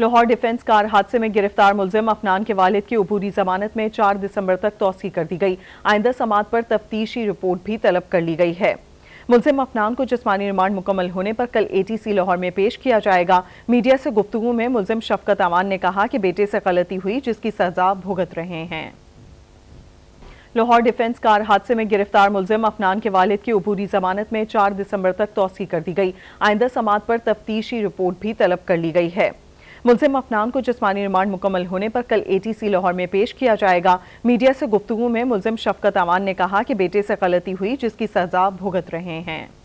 Lahore defence car हादसे में गिरफ्तार मुलजिम अफनान के वालिद की अबूरी जमानत में चार दिसंबर तक तोसी कर दी गई आइंदा समात पर तफ्तीशी रिपोर्ट भी तलब कर ली गई है मुलजिम अफनान को जिसमानी रिमांड मुकम्मल होने पर कल एटीसी लाहौर में पेश किया जाएगा मीडिया से गुफ्तु में मुलजिम शफकत अमान ने कहा कि बेटे से गलती हुई जिसकी सजा भुगत रहे हैं लाहौर डिफेंस कार हादसे में गिरफ्तार मुलजिम अफनान के वालिद की अबूरी जमानत में चार दिसंबर तक तोसी कर दी गई आइंदा समात पर तफ्तीशी रिपोर्ट भी तलब कर ली गई है मुलिम अफनान को जिसमानी रिमांड मुकम्मल होने पर कल एटीसी लाहौर में पेश किया जाएगा मीडिया से गुफ्तू में मुलिम शफकत अमान ने कहा कि बेटे से गलती हुई जिसकी सजा भुगत रहे हैं